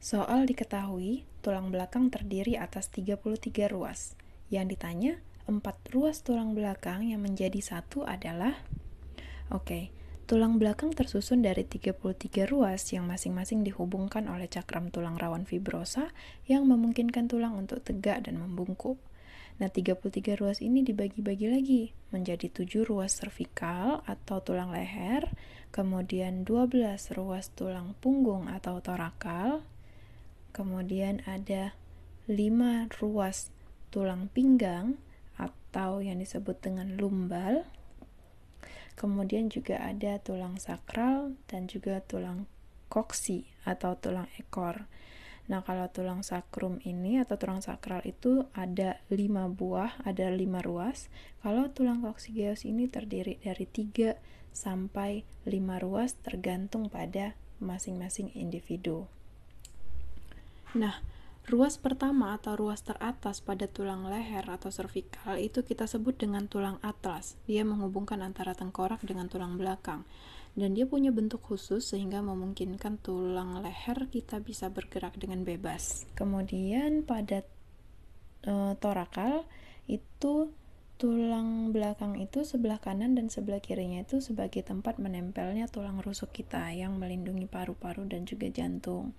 Soal diketahui, tulang belakang terdiri atas 33 ruas. Yang ditanya, 4 ruas tulang belakang yang menjadi satu adalah Oke, okay, tulang belakang tersusun dari 33 ruas yang masing-masing dihubungkan oleh cakram tulang rawan fibrosa yang memungkinkan tulang untuk tegak dan membungkuk. Nah, 33 ruas ini dibagi-bagi lagi menjadi 7 ruas servikal atau tulang leher, kemudian 12 ruas tulang punggung atau torakal, Kemudian ada lima ruas tulang pinggang atau yang disebut dengan lumbal. Kemudian juga ada tulang sakral dan juga tulang koksi atau tulang ekor. Nah, kalau tulang sakrum ini atau tulang sakral itu ada lima buah, ada lima ruas. Kalau tulang koksigeus ini terdiri dari tiga sampai lima ruas tergantung pada masing-masing individu. Nah, ruas pertama atau ruas teratas pada tulang leher atau cervical itu kita sebut dengan tulang atlas. Dia menghubungkan antara tengkorak dengan tulang belakang. Dan dia punya bentuk khusus sehingga memungkinkan tulang leher kita bisa bergerak dengan bebas. Kemudian pada e, torakal itu tulang belakang itu sebelah kanan dan sebelah kirinya itu sebagai tempat menempelnya tulang rusuk kita yang melindungi paru-paru dan juga jantung.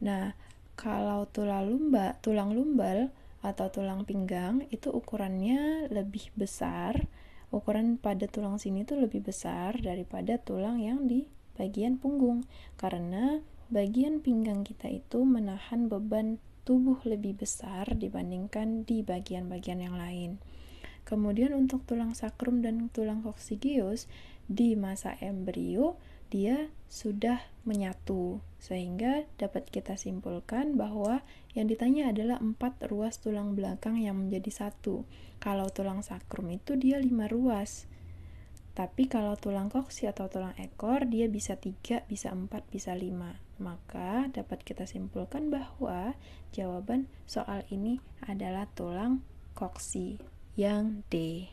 Nah, kalau tulang lumba, tulang lumbal atau tulang pinggang itu ukurannya lebih besar. Ukuran pada tulang sini itu lebih besar daripada tulang yang di bagian punggung karena bagian pinggang kita itu menahan beban tubuh lebih besar dibandingkan di bagian-bagian yang lain. Kemudian untuk tulang sakrum dan tulang koksigius di masa embrio dia sudah menyatu. Sehingga dapat kita simpulkan bahwa yang ditanya adalah empat ruas tulang belakang yang menjadi satu. Kalau tulang sakrum itu dia lima ruas. Tapi kalau tulang koksi atau tulang ekor, dia bisa tiga bisa empat bisa lima Maka dapat kita simpulkan bahwa jawaban soal ini adalah tulang koksi yang D.